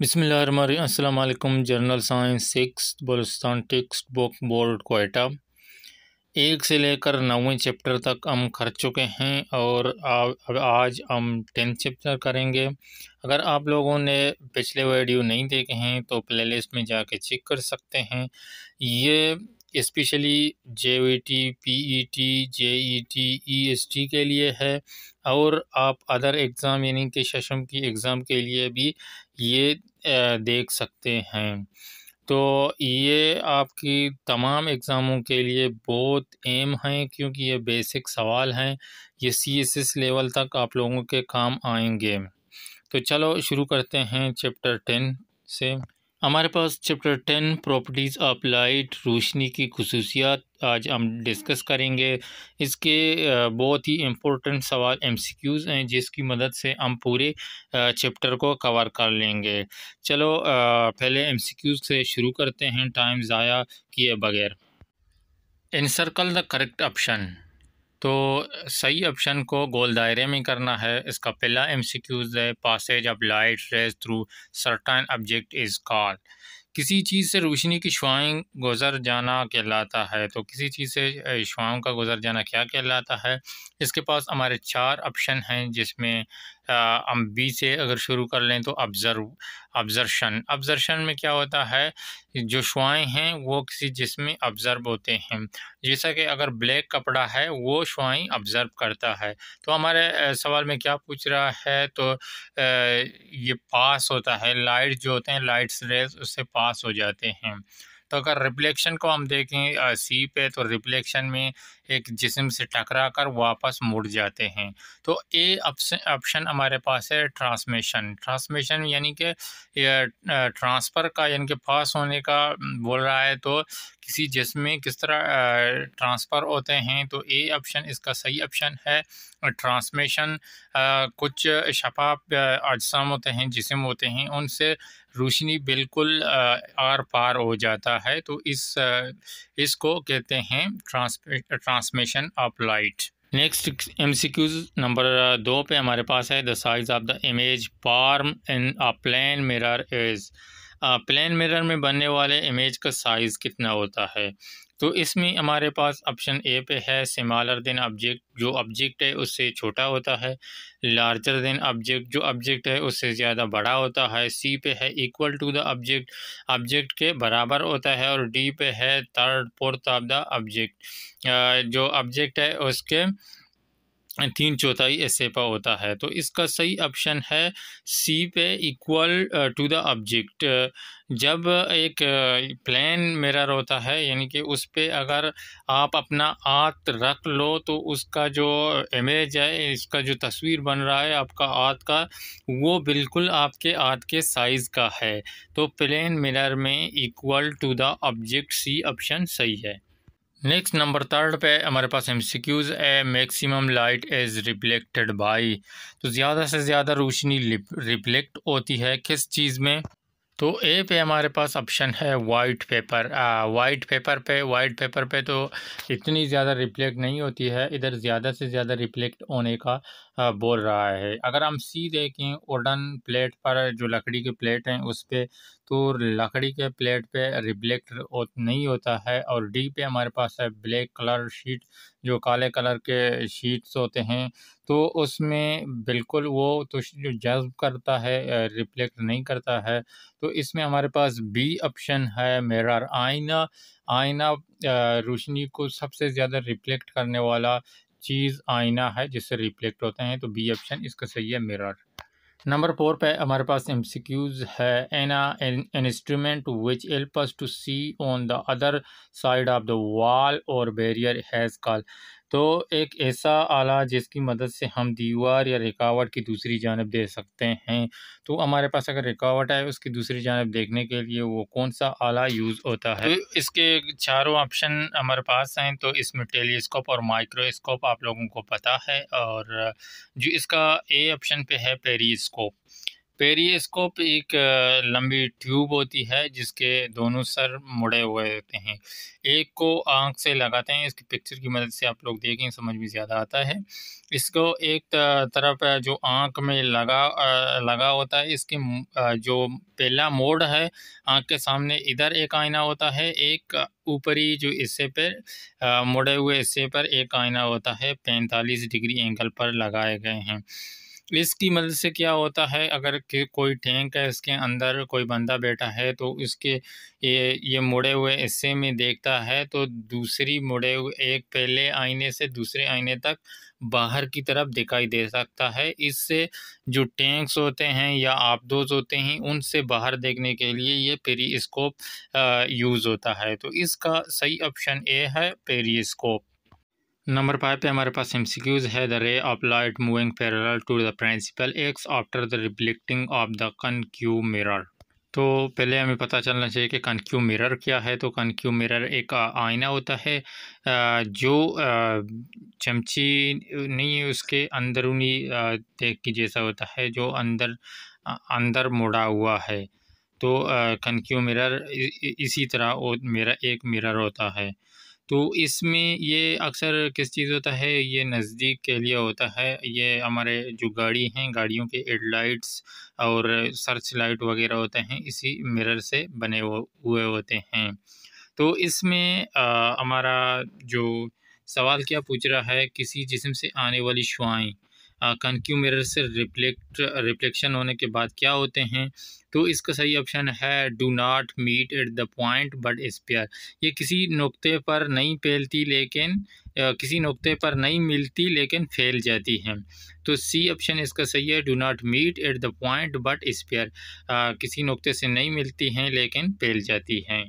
بسم اللہ الرحیم السلام علیکم general science six Balochistan textbook board Quetta ایک سے لے کر نویں چیپٹر تک ہم کر چکے ہیں اور آج ہم ٹینتھ چیپٹر کریں گے اگر آپ لوگوں نے پچھلے ویڈیو نہیں دیکھے ہیں تو پلے لسٹ میں جا کے چیک کر سکتے ہیں یہ specially J V T P E T J E T E S T کے لیے ہے اور آپ ادر ایگزام یعنی کہ ششم کی ایگزام کے لیے بھی یہ دیکھ سکتے ہیں تو یہ آپ کی تمام اگزاموں کے لیے بہت ایم ہیں کیونکہ یہ بیسک سوال ہیں یہ سی ایس ایس لیول تک آپ لوگوں کے کام آئیں گے تو چلو شروع کرتے ہیں چیپٹر ٹین سے ہمارے پاس chapter ten properties of light روشنی کی خصوصیات آج ہم ڈسکس کریں گے اس کے بہت ہی امپورٹنٹ سوال ایم سی کیوز ہیں جس کی مدد سے ہم پورے چپٹر کو کور کر لیں گے چلو پہلے ایم سی کیوز سے شروع کرتے ہیں ٹائم ضائع کیے بغیر انسرکل دا کریکٹ آپشن تو صحیح آپشن کو گول دائرے میں کرنا ہے اس کا پہلا ایم سی کیوز ہے passage of light rays through certain object is call کسی چیز سے روشنی کی شوائیں گزر جانا کہلاتا ہے تو کسی چیز سے شوائیں کا گزر جانا کیا کہلاتا ہے اس کے پاس ہمارے چار آپشن ہیں جس میں ہم بی سے اگر شروع کر لیں تو ابزرو ابزرشن ابزرشن میں کیا ہوتا ہے جو شوائیں ہیں وہ کسی جس میں ابزرو ہوتے ہیں جیسا کہ اگر بلیک کپڑا ہے وہ شوائیں ابزرو کرتا ہے تو ہمارے سوال میں کیا پوچھ رہا ہے تو یہ پاس ہوتا ہے لائٹ جو ہوتے ہیں لائٹس ریز اس سے پاس پاس ہو جاتے ہیں تو اگر ریپلیکشن کو ہم دیکھیں سی پہ تو ریپلیکشن میں ایک جسم سے ٹکرا کر واپس مڑ جاتے ہیں تو اے آپشن ہمارے پاس ہے ٹرانسمیشن ٹرانسمیشن یعنی کہ ٹرانسفر کا یعنی کہ پاس ہونے کا بول رہا ہے تو کسی جسم میں کس طرح ٹرانسفر ہوتے ہیں تو اے آپشن اس کا صحیح آپشن ہے ٹرانسمیشن کچھ شفاف اجسام ہوتے ہیں جسم ہوتے ہیں ان سے روشنی بالکل آر پار ہو جاتا ہے تو اس کو کہتے ہیں transmission transmission of light next M C Qs number دو پہ ہمارے پاس ہے the size of the image form in plane mirror is plane mirror میں بننے والے امیج کا سائز کتنا ہوتا ہے تو اس میں ہمارے پاس آپشن اے پہ ہے سمالر دین آبجیکٹ جو آبجیکٹ ہے اس سے چھوٹا ہوتا ہے لارجر دین آبجیکٹ جو آبجیکٹ ہے اس سے زیادہ بڑا ہوتا ہے سی پہ ہے equal to the object object کے برابر ہوتا ہے اور ڈی پہ ہے third fourth of the object جو آبجیکٹ ہے اس کے تین چوتھائی ایسے پہ ہوتا ہے تو اس کا صحیح آپشن ہے سی پہ ایکول ٹو دا آبجیکٹ جب ایک پلین uh, میرا ہوتا ہے یعنی کہ اس پہ اگر آپ اپنا آت رکھ لو تو اس کا جو امیج ہے اس کا جو تصویر بن رہا ہے آپ کا آت کا وہ بالکل آپ کے آت کے سائز کا ہے تو پلین میرر میں equal to the object C option صحیح ہے نیکسٹ نمبر تھرڈ پہ ہمارے پاس ایم سیکیوز ہے maximum light is reflected by تو زیادہ سے زیادہ روشنی ریفلیکٹ ہوتی ہے کس چیز میں تو اے پہ ہمارے پاس آپشن ہے وائٹ پیپر وائٹ پیپر پہ وائٹ پیپر پہ تو اتنی زیادہ ریفلیکٹ نہیں ہوتی ہے ادھر زیادہ سے زیادہ ریفلیکٹ ہونے کا بول رہا ہے اگر ہم سی دیکھیں اوڈن پلیٹ پر جو لکڑی کے پلیٹ ہیں اس پہ تو لکڑی کے پلیٹ پہ ریبلیکٹ نہیں ہوتا ہے اور ڈی پہ ہمارے پاس ہے بلیک کلر شیٹ جو کالے کلر کے شیٹس ہوتے ہیں تو اس میں بالکل وہ تو جذب کرتا ہے ریفلیکٹ نہیں کرتا ہے تو اس میں ہمارے پاس بی آپشن ہے میرر آئینہ آئینہ روشنی کو سب سے زیادہ ریفلیکٹ کرنے والا چیز آئینہ ہے جس سے ریفلیکٹ ہوتے ہیں تو بی آپشن اس کا صحیح ہے میرر نمبر فور پہ ہمارے پاس امسیکیوز ہے an instrument which helps to see on the other side of the wall اور بیریئر ہیز کال تو ایک ایسا آلہ جس کی مدد سے ہم دیوار یا رکاوٹ کی دوسری جانب دے سکتے ہیں تو ہمارے پاس اگر رکاوٹ آئے اس کی دوسری جانب دیکھنے کے لیے وہ کون سا آلہ یوز ہوتا ہے اس کے چاروں آپشن ہمارے پاس ہیں تو اس میں ٹیلی اسکوپ اور مائکرو اسکوپ آپ لوگوں کو پتہ ہے اور جو اس کا اے آپشن پہ ہے پیری اسکوپ پیریسکوپ ایک لمبی ٹیوب ہوتی ہے جس کے دونوں سر مڑے ہوئے ہوتے ہیں ایک کو آنکھ سے لگاتے ہیں اس کی پکچر کی مدد سے آپ لوگ دیکھیں سمجھ بھی زیادہ آتا ہے اس کو ایک طرف جو آنکھ میں لگا لگا ہوتا ہے اس کے جو پہلا موڑ ہے آنکھ کے سامنے ادھر ایک آئینہ ہوتا ہے ایک اوپری جو حصے پہ مڑے ہوئے حصے پر ایک آئینہ ہوتا ہے پینتالیس ڈگری اینگل پر لگائے گئے ہیں اس کی مدد سے کیا ہوتا ہے اگر کہ کوئی ٹینک ہے اس کے اندر کوئی بندہ بیٹھا ہے تو اس کے یہ یہ مڑے ہوئے حصے میں دیکھتا ہے تو دوسری مڑے ایک پہلے آئینے سے دوسرے آئینے تک باہر کی طرف دکھائی دے سکتا ہے اس سے جو ٹینکس ہوتے ہیں یا آبدوز ہوتے ہیں ان سے باہر دیکھنے کے لیے یہ پیری اسکوپ یوز ہوتا ہے تو اس کا صحیح آپشن اے ہے پیری اسکوپ نمبر فائیو پہ ہمارے پاس کیوز ہے the ray of light moving parallel to the principal axis after the reflecting of the concave mirror تو پہلے ہمیں پتہ چلنا چاہیے کہ کنکیو میرر کیا ہے تو کنکیو میرر ایک آئینہ ہوتا ہے جو چمچی نہیں اس کے اندرونی دیکھ کی جیسا ہوتا ہے جو اندر اندر مڑا ہوا ہے تو کنکیو میرر اسی طرح میرا ایک میرر ہوتا ہے تو اس میں یہ اکثر کس چیز ہوتا ہے یہ نزدیک کے لیے ہوتا ہے یہ ہمارے جو گاڑی ہیں گاڑیوں کے ایڈ لائٹس اور سرچ لائٹ وغیرہ ہوتے ہیں اسی مرر سے بنے ہوئے ہوتے ہیں تو اس میں ہمارا جو سوال کیا پوچھ رہا ہے کسی جسم سے آنے والی شوائیں میرر سے ریپلیکشن ہونے کے بعد کیا ہوتے ہیں تو اس کا صحیح آپشن ہے do not meet at the point but appear یہ کسی نقطے پر نہیں پھیلتی لیکن کسی نقطے پر نہیں ملتی لیکن پھیل جاتی ہیں تو سی آپشن اس کا صحیح ہے do not meet at the point but appear کسی نقطے سے نہیں ملتی ہیں لیکن پھیل جاتی ہیں